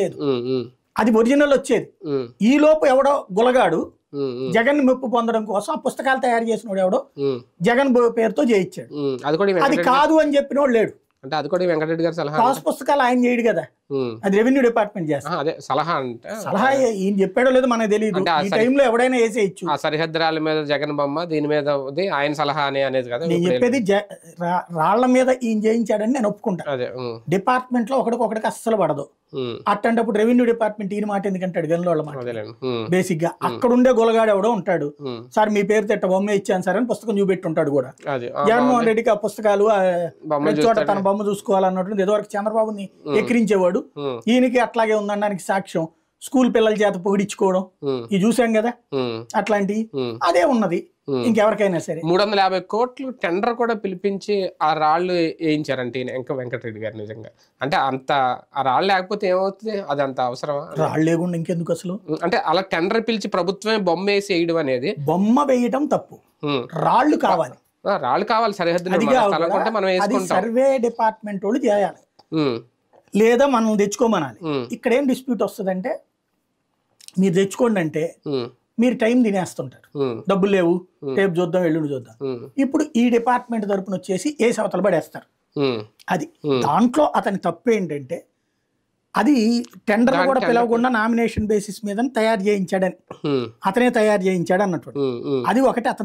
లేదు అది ఒరిజినల్ వచ్చేది ఈ లోపు ఎవడో గులగాడు జగన్ మెప్పు పొందడం కోసం ఆ పుస్తకాలు తయారు వాడు ఎవడో జగన్ పేరుతో చేయించాడు అది కాదు అని చెప్పినోడు లేడు అంటే అది కూడా వెంకటరెడ్డి గారు సలహా కాస్ పుస్తకాలు ఆయన చేయడు కదా అది రెవెన్యూ డిపార్ట్మెంట్ చేస్తా అదే సలహా అంటే సలహా ఈయన చెప్పాడో లేదో మనకు తెలియదు ఈ టైంలో ఎవడైనా వేసేయచ్చు ఆ సరిహద్దురాల మీద జగన్ బొమ్మ దీని మీద ఆయన సలహా అని అనేది కదా నేను చెప్పేది రాళ్ల మీద ఈయన చేయించాడని నేను ఒప్పుకుంటాను డిపార్ట్మెంట్ లో ఒకడికి ఒకడికి అస్సలు పడదు అట్టంటప్పుడు రెవెన్యూ డిపార్ట్మెంట్ ఈయన మాట ఎందుకంటాడు గన్లో వాళ్ళ మాట బేసిక్ గా అక్కడుండే ఎవడో ఉంటాడు సార్ మీ పేరు తిట్ట బొమ్మ ఇచ్చాను సార్ అని పుస్తకం చూపెట్టి ఉంటాడు కూడా జగన్మోహన్ రెడ్డికి ఆ పుస్తకాలు చోట తన బొమ్మ చూసుకోవాలన్నట్టు ఇదివరకు చంద్రబాబుని ఎక్కిరించేవాడు ఈయనకి అట్లాగే ఉందనడానికి సాక్ష్యం స్కూల్ పిల్లల చేత పొగిడించుకోవడం ఇది చూసాం కదా అట్లాంటివి అదే ఉన్నది ఇంకెవరికైనా సరే మూడు వందల యాభై కోట్లు టెండర్ కూడా పిలిపించి ఆ రాళ్ళు వేయించారంటే ఇంకా వెంకటరెడ్డి గారు నిజంగా అంటే అంత ఆ రాళ్ళు లేకపోతే ఏమవుతుంది అది అంత అవసరమా రాళ్ళు లేకుండా ఇంకెందుకు అసలు అంటే అలా టెండర్ పిలిచి ప్రభుత్వమే బొమ్మ వేసి వేయడం అనేది బొమ్మ వేయడం తప్పు రాళ్ళు కావాలి రాళ్ళు కావాలి సరిహద్దు మనం సర్వే డిపార్ట్మెంట్ వాళ్ళు చేయాలి లేదా మనం తెచ్చుకోమనాలి ఇక్కడ ఏం డిస్ప్యూట్ వస్తుందంటే మీరు తెచ్చుకోండి అంటే మీరు టైం తినేస్తుంటారు డబ్బులు లేవు రేపు చూద్దాం ఎల్లుండి చూద్దాం ఇప్పుడు ఈ డిపార్ట్మెంట్ తరపున వచ్చేసి ఏ సవతలు పడేస్తారు అది దాంట్లో అతని తప్పు ఏంటంటే అది టెండర్ కూడా పిలవకుండా నామినేషన్ బేసిస్ మీద తయారు చేయించాడని అతనే తయారు చేయించాడు అన్నట్టు అది ఒకటి అతను